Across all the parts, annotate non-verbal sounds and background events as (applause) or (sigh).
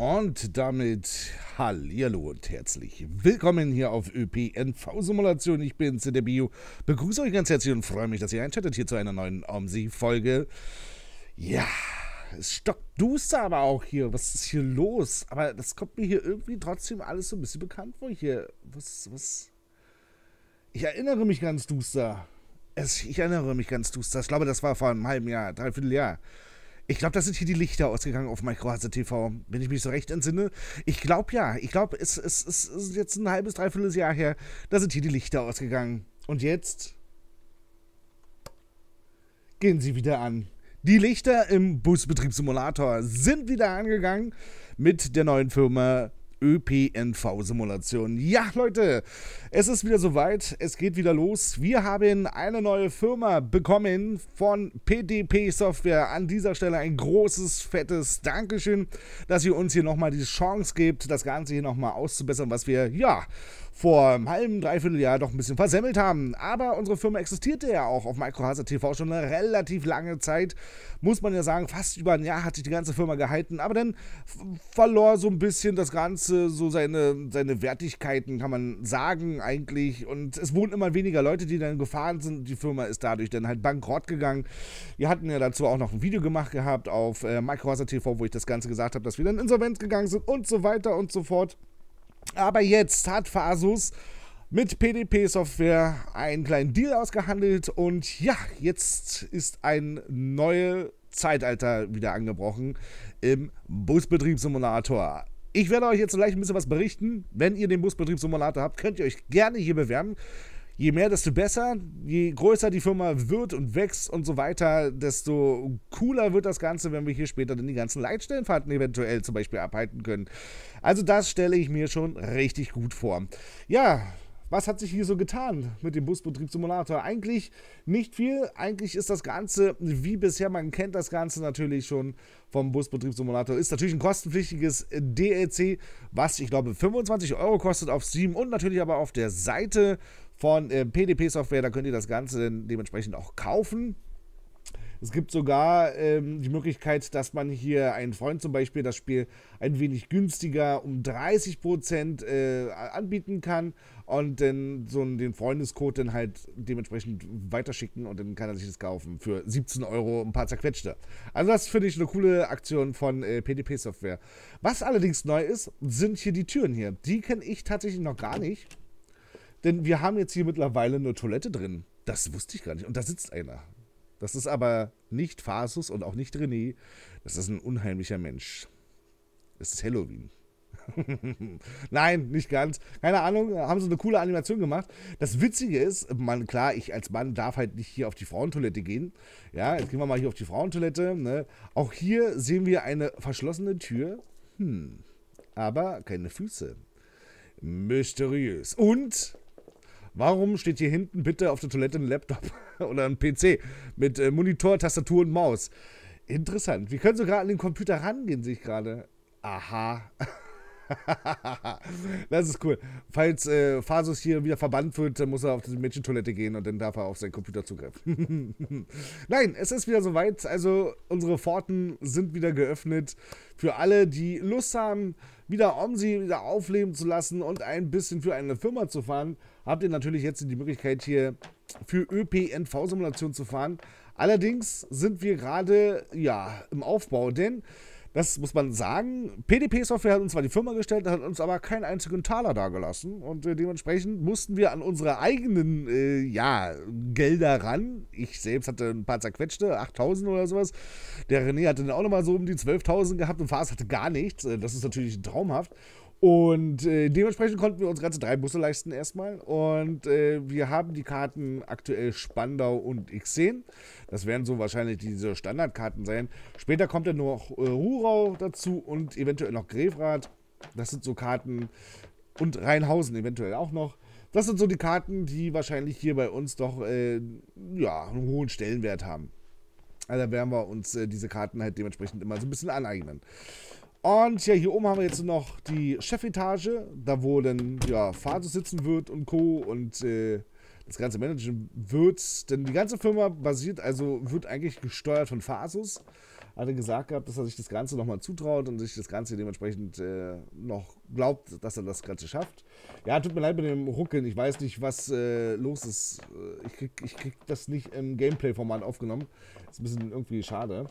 Und damit hallo und herzlich willkommen hier auf ÖPNV-Simulation. Ich bin Bio, begrüße euch ganz herzlich und freue mich, dass ihr einschaltet hier zu einer neuen OMSI-Folge. Ja, es stockt duster aber auch hier. Was ist hier los? Aber das kommt mir hier irgendwie trotzdem alles so ein bisschen bekannt vor hier. Was, was? Ich erinnere mich ganz duster. Es, ich erinnere mich ganz duster. Ich glaube, das war vor einem halben Jahr, dreiviertel Jahr. Ich glaube, da sind hier die Lichter ausgegangen auf Microhase TV, wenn ich mich so recht entsinne. Ich glaube ja. Ich glaube, es, es, es, ist jetzt ein halbes, dreiviertel Jahr her. Da sind hier die Lichter ausgegangen. Und jetzt gehen sie wieder an. Die Lichter im Busbetriebssimulator sind wieder angegangen mit der neuen Firma ÖPNV-Simulation. Ja, Leute, es ist wieder soweit. Es geht wieder los. Wir haben eine neue Firma bekommen von PDP Software. An dieser Stelle ein großes, fettes Dankeschön, dass ihr uns hier nochmal die Chance gebt, das Ganze hier nochmal auszubessern, was wir, ja, vor einem halben, dreiviertel Jahr doch ein bisschen versemmelt haben. Aber unsere Firma existierte ja auch auf MicroHazard TV schon eine relativ lange Zeit. Muss man ja sagen, fast über ein Jahr hat sich die ganze Firma gehalten. Aber dann verlor so ein bisschen das Ganze, so seine, seine Wertigkeiten, kann man sagen, eigentlich. Und es wurden immer weniger Leute, die dann gefahren sind. Die Firma ist dadurch dann halt bankrott gegangen. Wir hatten ja dazu auch noch ein Video gemacht gehabt auf äh, MicroHazard TV, wo ich das Ganze gesagt habe, dass wir dann insolvent gegangen sind und so weiter und so fort. Aber jetzt hat Phasus mit PDP Software einen kleinen Deal ausgehandelt und ja, jetzt ist ein neues Zeitalter wieder angebrochen im Busbetriebssimulator. Ich werde euch jetzt gleich ein bisschen was berichten. Wenn ihr den Busbetriebssimulator habt, könnt ihr euch gerne hier bewerben je mehr, desto besser. Je größer die Firma wird und wächst und so weiter, desto cooler wird das Ganze, wenn wir hier später dann die ganzen Leitstellenfahrten eventuell zum Beispiel abhalten können. Also das stelle ich mir schon richtig gut vor. Ja, was hat sich hier so getan mit dem Busbetriebssimulator? Eigentlich nicht viel. Eigentlich ist das Ganze wie bisher. Man kennt das Ganze natürlich schon vom Busbetriebssimulator. Ist natürlich ein kostenpflichtiges DLC, was ich glaube 25 Euro kostet auf Steam und natürlich aber auf der Seite von äh, PDP Software. Da könnt ihr das Ganze dann dementsprechend auch kaufen. Es gibt sogar ähm, die Möglichkeit, dass man hier einen Freund zum Beispiel das Spiel ein wenig günstiger um 30% äh, anbieten kann und dann so den Freundescode dann halt dementsprechend weiterschicken und dann kann er sich das kaufen für 17 Euro ein paar zerquetschte. Also das finde ich eine coole Aktion von äh, PDP Software. Was allerdings neu ist, sind hier die Türen hier. Die kenne ich tatsächlich noch gar nicht. Denn wir haben jetzt hier mittlerweile eine Toilette drin. Das wusste ich gar nicht. Und da sitzt einer. Das ist aber nicht Phasus und auch nicht René. Das ist ein unheimlicher Mensch. Es ist Halloween. (laughs) Nein, nicht ganz. Keine Ahnung, haben sie eine coole Animation gemacht. Das Witzige ist, man, klar, ich als Mann darf halt nicht hier auf die Frauentoilette gehen. Ja, jetzt gehen wir mal hier auf die Frauentoilette. Ne? Auch hier sehen wir eine verschlossene Tür. Hm, aber keine Füße. Mysteriös. Und Warum steht hier hinten bitte auf der Toilette ein Laptop (laughs) oder ein PC mit äh, Monitor, Tastatur und Maus? Interessant. Wir können sogar an den Computer rangehen, sehe ich gerade. Aha. (laughs) das ist cool. Falls äh, Phasus hier wieder verbannt wird, dann muss er auf die Mädchentoilette gehen und dann darf er auf seinen Computer zugreifen. (laughs) Nein, es ist wieder soweit. Also unsere Pforten sind wieder geöffnet. Für alle, die Lust haben, wieder um sie wieder aufleben zu lassen und ein bisschen für eine Firma zu fahren, habt ihr natürlich jetzt die Möglichkeit hier für ÖPNV-Simulation zu fahren. Allerdings sind wir gerade ja im Aufbau, denn das muss man sagen. PDP Software hat uns zwar die Firma gestellt, hat uns aber keinen einzigen Taler dagelassen und äh, dementsprechend mussten wir an unsere eigenen äh, ja, Gelder ran. Ich selbst hatte ein paar zerquetschte, 8000 oder sowas. Der René hatte dann auch nochmal so um die 12.000 gehabt und Fars hatte gar nichts. Äh, das ist natürlich traumhaft. Und äh, dementsprechend konnten wir uns ganze drei Busse leisten erstmal. Und äh, wir haben die Karten aktuell Spandau und X10. Das werden so wahrscheinlich diese Standardkarten sein. Später kommt dann noch äh, Rurau dazu und eventuell noch Grefrath. Das sind so Karten. Und Rheinhausen eventuell auch noch. Das sind so die Karten, die wahrscheinlich hier bei uns doch äh, ja, einen hohen Stellenwert haben. Also werden wir uns äh, diese Karten halt dementsprechend immer so ein bisschen aneignen. Und ja, hier oben haben wir jetzt noch die Chefetage, da wo dann ja, Fasus sitzen wird und Co. und äh, das ganze managen wird. Denn die ganze Firma basiert, also wird eigentlich gesteuert von Phasus. Hat er gesagt gehabt, dass er sich das Ganze nochmal zutraut und sich das Ganze dementsprechend äh, noch glaubt, dass er das Ganze schafft. Ja, tut mir leid mit dem Ruckeln. Ich weiß nicht, was äh, los ist. Äh, ich krieg, ich krieg das nicht im Gameplay-Format aufgenommen. Ist ein bisschen irgendwie schade.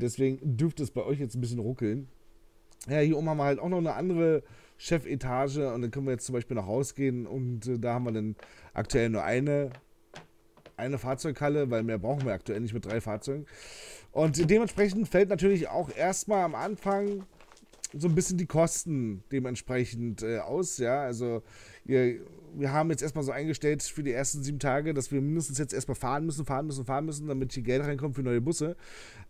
Deswegen dürfte es bei euch jetzt ein bisschen ruckeln. Ja, hier oben haben wir halt auch noch eine andere Chefetage und dann können wir jetzt zum Beispiel nach noch gehen und äh, da haben wir dann aktuell nur eine, eine Fahrzeughalle, weil mehr brauchen wir aktuell nicht mit drei Fahrzeugen. Und dementsprechend fällt natürlich auch erstmal am Anfang so ein bisschen die Kosten dementsprechend äh, aus, ja, also ihr wir haben jetzt erstmal so eingestellt für die ersten sieben Tage, dass wir mindestens jetzt erstmal fahren müssen, fahren müssen, fahren müssen, damit hier Geld reinkommt für neue Busse.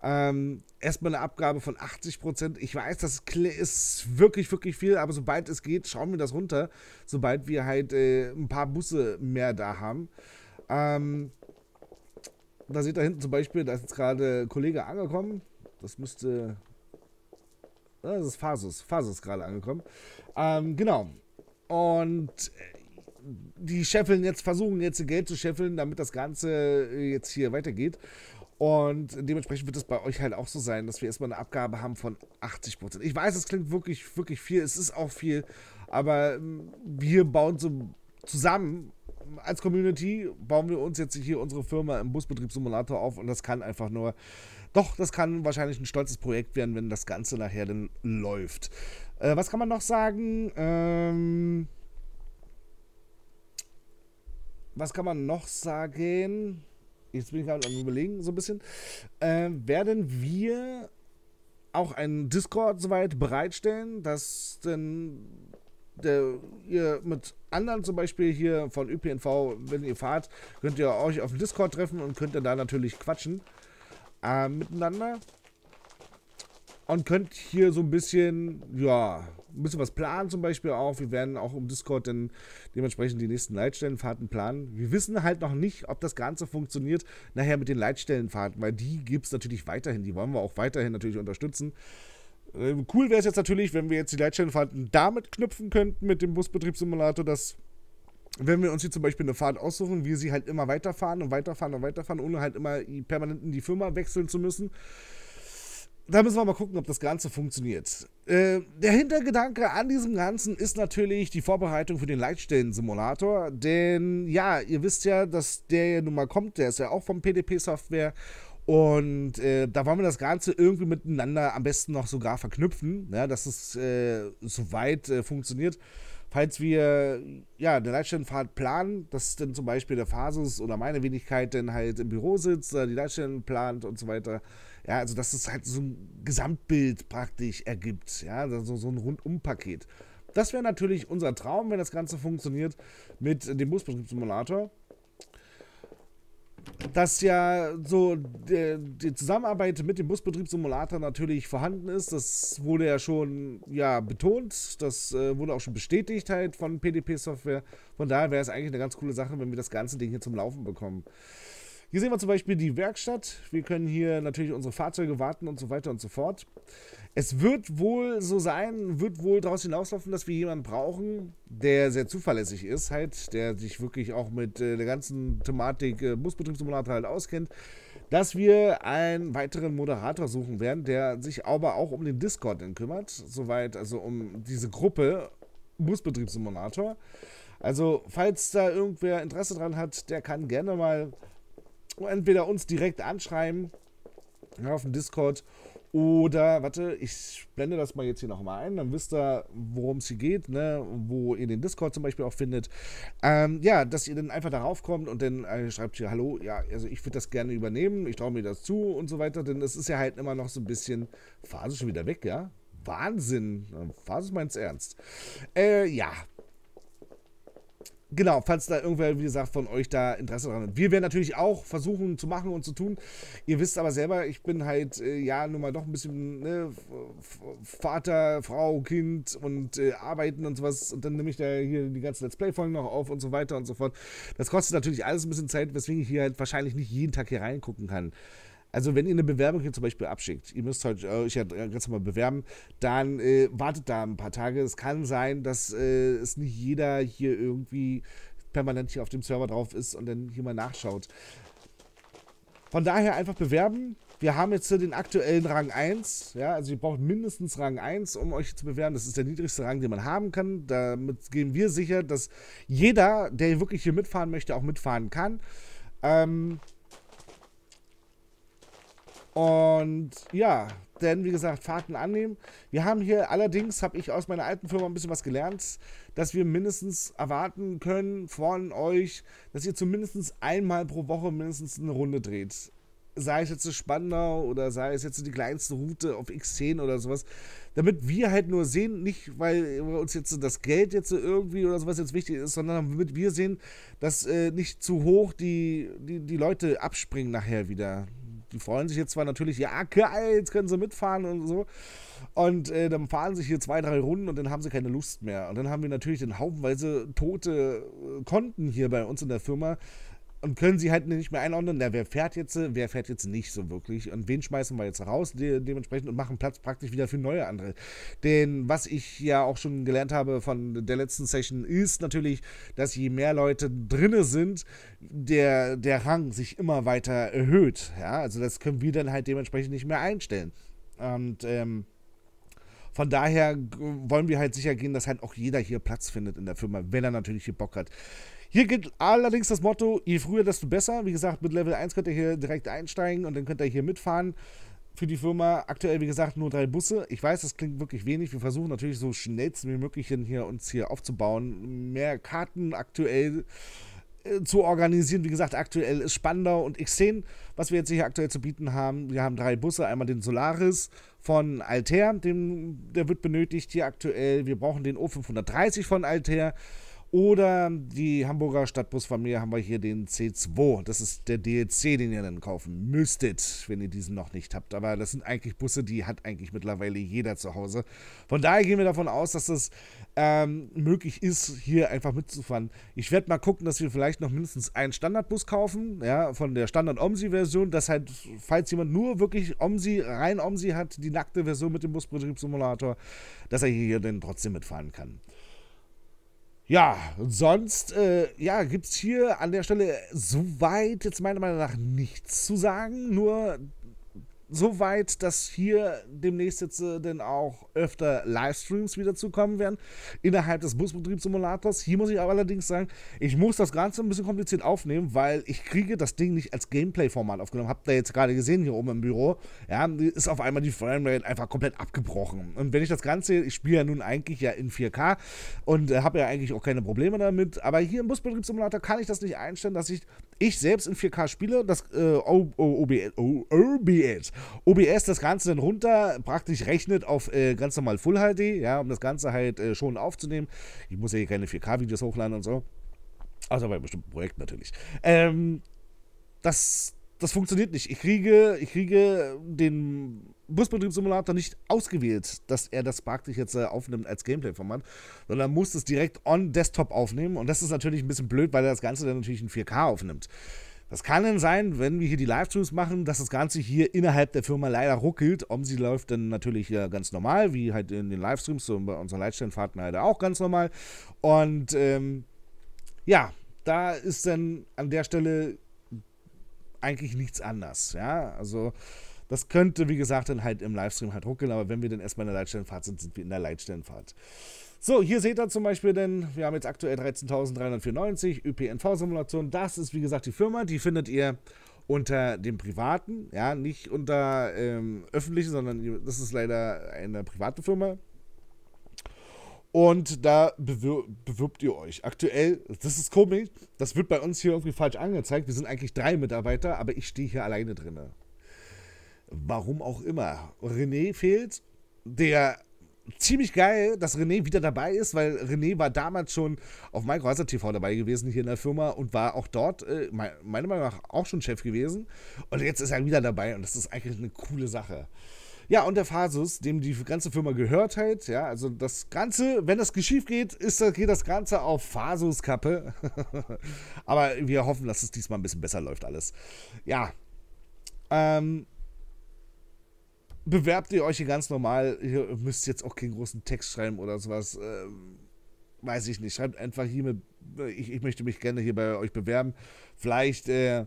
Ähm, erstmal eine Abgabe von 80 Prozent. Ich weiß, das ist wirklich, wirklich viel, aber sobald es geht, schauen wir das runter, sobald wir halt äh, ein paar Busse mehr da haben. Ähm, da seht ihr hinten zum Beispiel, da ist jetzt gerade Kollege angekommen. Das müsste. Ah, das ist Phasus. Phasus gerade angekommen. Ähm, genau. Und äh, die scheffeln jetzt, versuchen jetzt Geld zu scheffeln, damit das Ganze äh, jetzt hier weitergeht. Und dementsprechend wird es bei euch halt auch so sein, dass wir erstmal eine Abgabe haben von 80 Prozent. Ich weiß, es klingt wirklich, wirklich viel, es ist auch viel, aber ähm, wir bauen so zusammen als Community, bauen wir uns jetzt hier unsere Firma im Busbetriebssimulator auf und das kann einfach nur, doch, das kann wahrscheinlich ein stolzes Projekt werden, wenn das Ganze nachher dann läuft. Äh, was kann man noch sagen? Ähm was kann man noch sagen? Jetzt bin ich gerade am überlegen, so ein bisschen. Äh, werden wir auch einen Discord soweit bereitstellen, dass denn der, ihr mit anderen zum Beispiel hier von ÖPNV, wenn ihr fahrt, könnt ihr euch auf dem Discord treffen und könnt dann da natürlich quatschen äh, miteinander. Und könnt hier so ein bisschen, ja, ein bisschen was planen zum Beispiel auch. Wir werden auch im Discord dann dementsprechend die nächsten Leitstellenfahrten planen. Wir wissen halt noch nicht, ob das Ganze funktioniert nachher mit den Leitstellenfahrten, weil die gibt es natürlich weiterhin. Die wollen wir auch weiterhin natürlich unterstützen. Ähm, cool wäre es jetzt natürlich, wenn wir jetzt die Leitstellenfahrten damit knüpfen könnten mit dem Busbetriebssimulator, dass wenn wir uns hier zum Beispiel eine Fahrt aussuchen, wir sie halt immer weiterfahren und weiterfahren und weiterfahren, ohne halt immer permanent in die Firma wechseln zu müssen da müssen wir mal gucken, ob das Ganze funktioniert. Äh, der Hintergedanke an diesem Ganzen ist natürlich die Vorbereitung für den Leitstellensimulator. Denn ja, ihr wisst ja, dass der ja nun mal kommt, der ist ja auch vom PDP-Software. Und äh, da wollen wir das Ganze irgendwie miteinander am besten noch sogar verknüpfen, ja, ne, dass es äh, soweit äh, funktioniert. Falls wir ja eine Leitstellenfahrt planen, dass dann zum Beispiel der Phasus oder meine Wenigkeit dann halt im Büro sitzt, die Leitstellen plant und so weiter. Ja, also dass es halt so ein Gesamtbild praktisch ergibt, ja, so, also so ein Rundumpaket. Das wäre natürlich unser Traum, wenn das Ganze funktioniert mit dem Busbetriebssimulator dass ja so die Zusammenarbeit mit dem Busbetriebssimulator natürlich vorhanden ist. Das wurde ja schon ja, betont, das äh, wurde auch schon bestätigt halt von PDP-Software. Von daher wäre es eigentlich eine ganz coole Sache, wenn wir das ganze Ding hier zum Laufen bekommen. Hier sehen wir zum Beispiel die Werkstatt. Wir können hier natürlich unsere Fahrzeuge warten und so weiter und so fort. Es wird wohl so sein, wird wohl daraus hinauslaufen, dass wir jemanden brauchen, der sehr zuverlässig ist, halt, der sich wirklich auch mit äh, der ganzen Thematik äh, Busbetriebssimulator halt auskennt, dass wir einen weiteren Moderator suchen werden, der sich aber auch um den Discord dann kümmert, soweit, also um diese Gruppe Busbetriebssimulator. Also, falls da irgendwer Interesse dran hat, der kann gerne mal entweder uns direkt anschreiben ja, auf dem Discord oder, warte, ich blende das mal jetzt hier nochmal ein, dann wisst ihr, worum es hier geht, ne? wo ihr den Discord zum Beispiel auch findet. Ähm, ja, dass ihr dann einfach darauf kommt und dann äh, schreibt hier, hallo, ja, also ich würde das gerne übernehmen, ich traue mir das zu und so weiter, denn es ist ja halt immer noch so ein bisschen, Phase schon wieder weg, ja? Wahnsinn, Phase meins ernst. Äh, ja, Genau, falls da irgendwer, wie gesagt, von euch da Interesse dran hat. Wir werden natürlich auch versuchen zu machen und zu tun. Ihr wisst aber selber, ich bin halt, äh, ja, nun mal doch ein bisschen ne, Vater, Frau, Kind und äh, Arbeiten und sowas. Und dann nehme ich da hier die ganzen Let's Play-Folgen noch auf und so weiter und so fort. Das kostet natürlich alles ein bisschen Zeit, weswegen ich hier halt wahrscheinlich nicht jeden Tag hier reingucken kann. Also wenn ihr eine Bewerbung hier zum Beispiel abschickt, ihr müsst halt, äh, euch äh, ja ganz normal bewerben, dann äh, wartet da ein paar Tage. Es kann sein, dass äh, es nicht jeder hier irgendwie permanent hier auf dem Server drauf ist und dann hier mal nachschaut. Von daher einfach bewerben. Wir haben jetzt den aktuellen Rang 1. Ja, also ihr braucht mindestens Rang 1, um euch zu bewerben. Das ist der niedrigste Rang, den man haben kann. Damit gehen wir sicher, dass jeder, der wirklich hier mitfahren möchte, auch mitfahren kann. Ähm, und ja, denn wie gesagt, Fahrten annehmen. Wir haben hier allerdings, habe ich aus meiner alten Firma ein bisschen was gelernt, dass wir mindestens erwarten können von euch, dass ihr zumindest einmal pro Woche mindestens eine Runde dreht. Sei es jetzt Spandau oder sei es jetzt die kleinste Route auf X10 oder sowas. Damit wir halt nur sehen, nicht weil uns jetzt das Geld jetzt irgendwie oder sowas jetzt wichtig ist, sondern damit wir sehen, dass äh, nicht zu hoch die, die, die Leute abspringen nachher wieder. Die freuen sich jetzt zwar natürlich, ja, geil, jetzt können sie mitfahren und so. Und äh, dann fahren sie hier zwei, drei Runden und dann haben sie keine Lust mehr. Und dann haben wir natürlich den haufenweise tote äh, Konten hier bei uns in der Firma, und können sie halt nicht mehr einordnen, na, wer fährt jetzt, wer fährt jetzt nicht so wirklich und wen schmeißen wir jetzt raus de dementsprechend und machen Platz praktisch wieder für neue andere. Denn was ich ja auch schon gelernt habe von der letzten Session ist natürlich, dass je mehr Leute drinne sind, der, der Rang sich immer weiter erhöht. Ja, also das können wir dann halt dementsprechend nicht mehr einstellen. Und, ähm, von daher wollen wir halt sicher gehen, dass halt auch jeder hier Platz findet in der Firma, wenn er natürlich hier Bock hat. Hier gilt allerdings das Motto, je früher, desto besser. Wie gesagt, mit Level 1 könnt ihr hier direkt einsteigen und dann könnt ihr hier mitfahren. Für die Firma aktuell, wie gesagt, nur drei Busse. Ich weiß, das klingt wirklich wenig. Wir versuchen natürlich so schnellst wie möglich hier, uns hier aufzubauen. Mehr Karten aktuell äh, zu organisieren. Wie gesagt, aktuell ist Spandau und X10, was wir jetzt hier aktuell zu bieten haben. Wir haben drei Busse, einmal den Solaris von Altair, dem, der wird benötigt hier aktuell. Wir brauchen den O530 von Altair. Oder die Hamburger Stadtbusfamilie haben wir hier den C2. Das ist der DLC, den ihr dann kaufen müsstet, wenn ihr diesen noch nicht habt. Aber das sind eigentlich Busse, die hat eigentlich mittlerweile jeder zu Hause. Von daher gehen wir davon aus, dass es ähm, möglich ist, hier einfach mitzufahren. Ich werde mal gucken, dass wir vielleicht noch mindestens einen Standardbus kaufen, ja, von der Standard-Omsi-Version, Das halt, falls jemand nur wirklich Omsi, rein Omsi hat, die nackte Version mit dem Busbetriebssimulator, dass er hier dann trotzdem mitfahren kann. Ja, sonst äh, ja, gibt es hier an der Stelle soweit jetzt meiner Meinung nach nichts zu sagen. Nur so weit, dass hier demnächst jetzt äh, dann auch öfter Livestreams wieder zukommen werden innerhalb des Busbetriebssimulators. Hier muss ich aber allerdings sagen, ich muss das Ganze ein bisschen kompliziert aufnehmen, weil ich kriege das Ding nicht als Gameplay-Format aufgenommen. Habt ihr jetzt gerade gesehen hier oben im Büro. Ja, ist auf einmal die Framerate einfach komplett abgebrochen. Und wenn ich das Ganze, ich spiele ja nun eigentlich ja in 4K und äh, habe ja eigentlich auch keine Probleme damit, aber hier im Busbetriebssimulator kann ich das nicht einstellen, dass ich ich selbst in 4K spiele, das äh, OBS, OBS das Ganze dann runter, praktisch rechnet auf äh, ganz normal Full HD, ja, um das Ganze halt äh, schon aufzunehmen. Ich muss ja hier keine 4K-Videos hochladen und so. Außer also bei einem bestimmten Projekt natürlich. Ähm, das, das funktioniert nicht. Ich kriege, ich kriege den Busbetriebssimulator nicht ausgewählt, dass er das praktisch jetzt äh, aufnimmt als Gameplay-Format, sondern muss es direkt on Desktop aufnehmen. Und das ist natürlich ein bisschen blöd, weil er das Ganze dann natürlich in 4K aufnimmt. Das kann dann sein, wenn wir hier die Livestreams machen, dass das Ganze hier innerhalb der Firma leider ruckelt. Omsi läuft dann natürlich ja ganz normal, wie halt in den Livestreams, so bei unseren Leitstellenfahrten leider halt auch ganz normal. Und ähm, ja, da ist dann an der Stelle eigentlich nichts anders. Ja, also das könnte, wie gesagt, dann halt im Livestream halt ruckeln, aber wenn wir dann erstmal in der Leitstellenfahrt sind, sind wir in der Leitstellenfahrt. So, hier seht ihr zum Beispiel denn, wir haben jetzt aktuell 13.394 ÖPNV-Simulation. Das ist wie gesagt die Firma, die findet ihr unter dem privaten, ja, nicht unter ähm, öffentlichen, sondern das ist leider eine private Firma. Und da bewir bewirbt ihr euch. Aktuell, das ist komisch, das wird bei uns hier irgendwie falsch angezeigt. Wir sind eigentlich drei Mitarbeiter, aber ich stehe hier alleine drin. Warum auch immer. René fehlt, der ziemlich geil, dass René wieder dabei ist, weil René war damals schon auf Microhazard TV dabei gewesen hier in der Firma und war auch dort, äh, meiner Meinung nach, auch schon Chef gewesen. Und jetzt ist er wieder dabei und das ist eigentlich eine coole Sache. Ja, und der Phasus, dem die ganze Firma gehört halt, ja, also das Ganze, wenn das geschief geht, ist, geht das Ganze auf Phasus Kappe. (laughs) Aber wir hoffen, dass es diesmal ein bisschen besser läuft alles. Ja, ähm, bewerbt ihr euch hier ganz normal. Ihr müsst jetzt auch keinen großen Text schreiben oder sowas. Ähm, weiß ich nicht. Schreibt einfach hier mit, ich, ich, möchte mich gerne hier bei euch bewerben. Vielleicht, äh,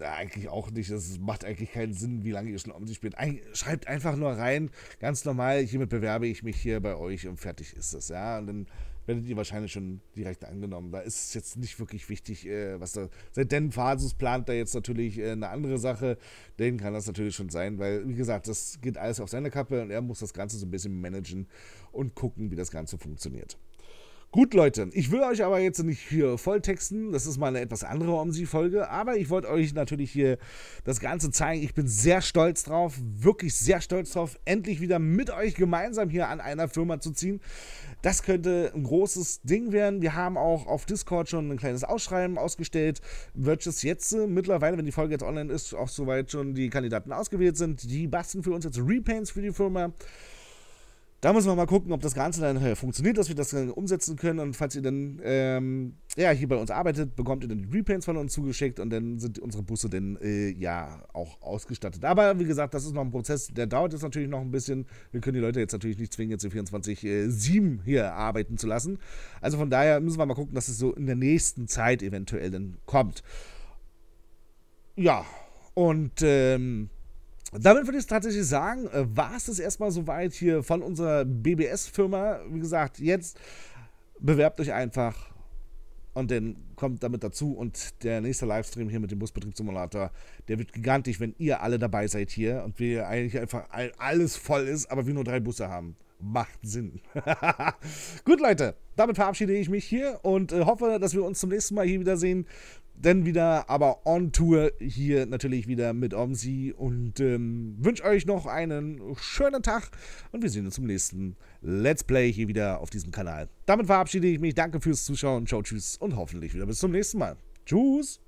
eigentlich auch nicht. Das macht eigentlich keinen Sinn, wie lange ihr schon um sich spielt. Ein, schreibt einfach nur rein, ganz normal, hiermit bewerbe ich mich hier bei euch und fertig ist das, ja. Und dann werdet ihr wahrscheinlich schon direkt angenommen. Da ist es jetzt nicht wirklich wichtig, äh, was da. Seit denn Phasus plant da jetzt natürlich äh, eine andere Sache, den kann das natürlich schon sein, weil, wie gesagt, das geht alles auf seine Kappe und er muss das Ganze so ein bisschen managen und gucken, wie das Ganze funktioniert. Gut, Leute, ich will euch aber jetzt nicht hier volltexten. Das ist mal eine etwas andere Omsi-Folge. Aber ich wollte euch natürlich hier das Ganze zeigen. Ich bin sehr stolz drauf, wirklich sehr stolz drauf, endlich wieder mit euch gemeinsam hier an einer Firma zu ziehen. Das könnte ein großes Ding werden. Wir haben auch auf Discord schon ein kleines Ausschreiben ausgestellt. Wird es jetzt äh, mittlerweile, wenn die Folge jetzt online ist, auch soweit schon die Kandidaten ausgewählt sind. Die basteln für uns jetzt Repaints für die Firma. Da müssen wir mal gucken, ob das Ganze dann äh, funktioniert, dass wir das dann umsetzen können. Und falls ihr dann ähm, ja, hier bei uns arbeitet, bekommt ihr dann die Repaints von uns zugeschickt und dann sind unsere Busse dann äh, ja auch ausgestattet. Aber wie gesagt, das ist noch ein Prozess, der dauert jetzt natürlich noch ein bisschen. Wir können die Leute jetzt natürlich nicht zwingen, jetzt 24-7 äh, hier arbeiten zu lassen. Also von daher müssen wir mal gucken, dass es so in der nächsten Zeit eventuell dann kommt. Ja, und ähm, damit würde ich tatsächlich sagen, äh, war es das erstmal soweit hier von unserer BBS-Firma. Wie gesagt, jetzt bewerbt euch einfach und dann kommt damit dazu. Und der nächste Livestream hier mit dem Busbetriebssimulator, der wird gigantisch, wenn ihr alle dabei seid hier und wir eigentlich einfach alles voll ist, aber wir nur drei Busse haben. Macht Sinn. (laughs) Gut, Leute, damit verabschiede ich mich hier und äh, hoffe, dass wir uns zum nächsten Mal hier wiedersehen. Dann wieder aber on Tour hier natürlich wieder mit Omsi und ähm, wünsche euch noch einen schönen Tag und wir sehen uns zum nächsten Let's Play hier wieder auf diesem Kanal. Damit verabschiede ich mich, danke fürs Zuschauen, ciao, tschüss und hoffentlich wieder bis zum nächsten Mal. Tschüss!